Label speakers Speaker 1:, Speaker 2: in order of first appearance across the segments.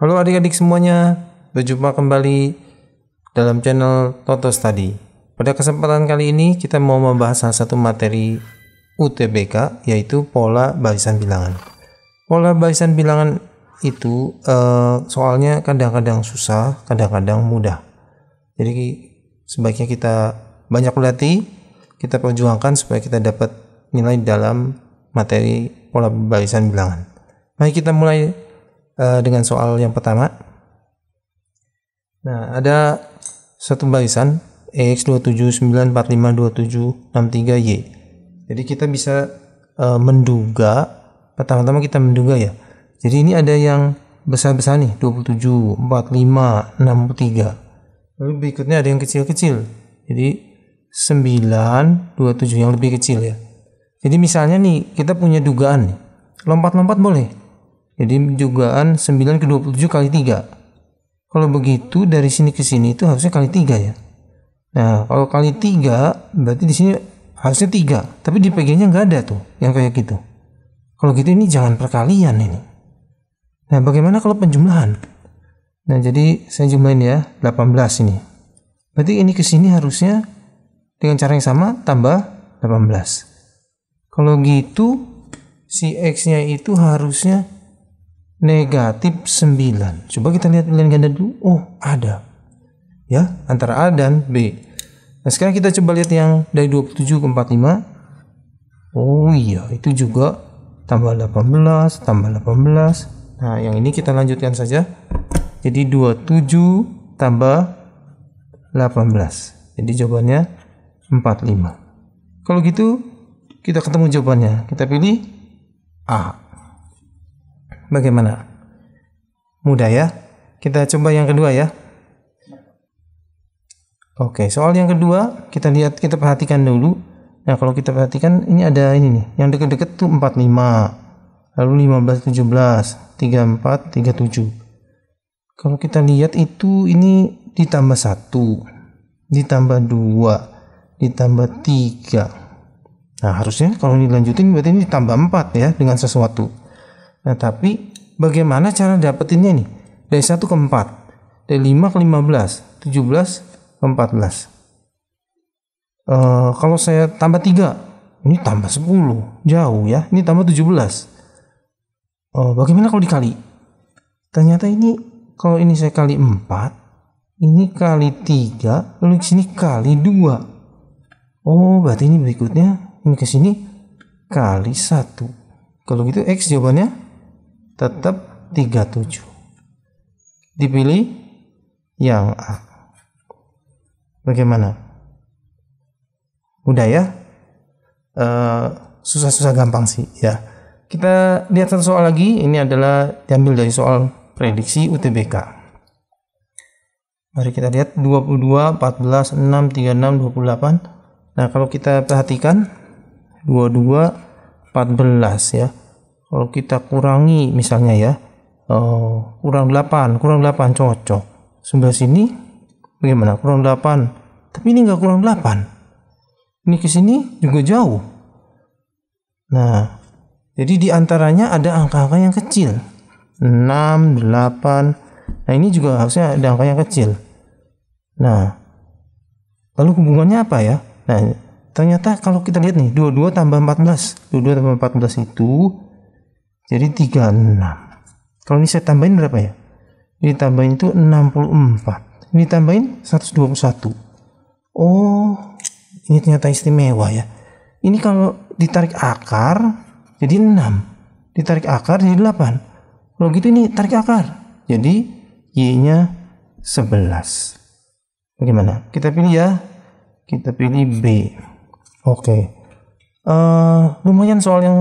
Speaker 1: Halo adik-adik semuanya, berjumpa kembali dalam channel Toto Study. Pada kesempatan kali ini kita mau membahas salah satu materi UTBK yaitu pola barisan bilangan. Pola barisan bilangan itu eh, soalnya kadang-kadang susah, kadang-kadang mudah. Jadi sebaiknya kita banyak berlatih, kita perjuangkan supaya kita dapat nilai dalam materi pola barisan bilangan. Mari kita mulai Eh, dengan soal yang pertama. Nah, ada satu barisan EX279452763Y. Jadi kita bisa uh, menduga pertama-tama kita menduga ya. Jadi ini ada yang besar-besar nih 27, 45, 63. Lalu berikutnya ada yang kecil-kecil. Jadi 9, 27 yang lebih kecil ya. Jadi misalnya nih kita punya dugaan nih. Lompat-lompat boleh. Jadi jugaan 9 ke 27 kali 3. Kalau begitu dari sini ke sini itu harusnya kali 3 ya. Nah, kalau kali 3 berarti di sini harusnya 3, tapi di PG-nya nggak ada tuh yang kayak gitu. Kalau gitu ini jangan perkalian ini. Nah, bagaimana kalau penjumlahan? Nah, jadi saya jumlahin ya 18 ini. Berarti ini ke sini harusnya dengan cara yang sama tambah 18. Kalau gitu si X-nya itu harusnya negatif 9. Coba kita lihat pilihan ganda dulu. Oh, ada. Ya, antara A dan B. Nah, sekarang kita coba lihat yang dari 27 ke 45. Oh iya, itu juga tambah 18, tambah 18. Nah, yang ini kita lanjutkan saja. Jadi 27 tambah 18. Jadi jawabannya 45. Kalau gitu, kita ketemu jawabannya. Kita pilih A. Bagaimana? Mudah ya? Kita coba yang kedua ya. Oke, soal yang kedua kita lihat kita perhatikan dulu. Nah, kalau kita perhatikan ini ada ini nih, yang dekat-dekat tuh 45, lalu 15 17, 34, 37. Kalau kita lihat itu ini ditambah 1, ditambah 2, ditambah 3. Nah, harusnya kalau ini dilanjutin berarti ini ditambah 4 ya dengan sesuatu. Nah, tapi Bagaimana cara dapetinnya nih? Dari 1 ke 4, dari 5 ke 15, 17 ke 14. e, eh, kalau saya tambah 3, ini tambah 10, jauh ya. Ini tambah 17. e, eh, bagaimana kalau dikali? Ternyata ini, kalau ini saya kali 4, ini kali 3, lalu sini kali 2. Oh, berarti ini berikutnya, ini ke sini kali 1. Kalau gitu X jawabannya tetap 37 dipilih yang A bagaimana mudah ya eh, susah-susah gampang sih ya kita lihat satu soal lagi ini adalah diambil dari soal prediksi UTBK Mari kita lihat 22, 14, 6, 36, 28. Nah, kalau kita perhatikan 22, 14 ya kalau kita kurangi misalnya ya eh, kurang 8 kurang 8 cocok sebelah sini bagaimana kurang 8 tapi ini nggak kurang 8 ini ke sini juga jauh nah jadi di antaranya ada angka-angka yang kecil 6, 8 nah ini juga harusnya ada angka yang kecil nah lalu hubungannya apa ya nah ternyata kalau kita lihat nih 22 tambah 14 22 tambah 14 itu jadi 36. Kalau ini saya tambahin berapa ya? Ini tambahin itu 64. Ini tambahin 121. Oh, ini ternyata istimewa ya. Ini kalau ditarik akar jadi 6. Ditarik akar jadi 8. Kalau gitu ini tarik akar. Jadi Y-nya 11. Bagaimana? Kita pilih ya. Kita pilih B. Oke. Okay. Uh, eh, lumayan soal yang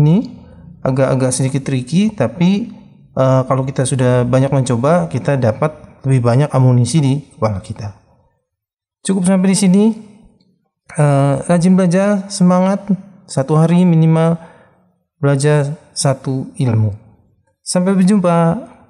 Speaker 1: ini agak-agak sedikit tricky tapi uh, kalau kita sudah banyak mencoba kita dapat lebih banyak amunisi di kepala kita cukup sampai di sini uh, rajin belajar semangat satu hari minimal belajar satu ilmu sampai berjumpa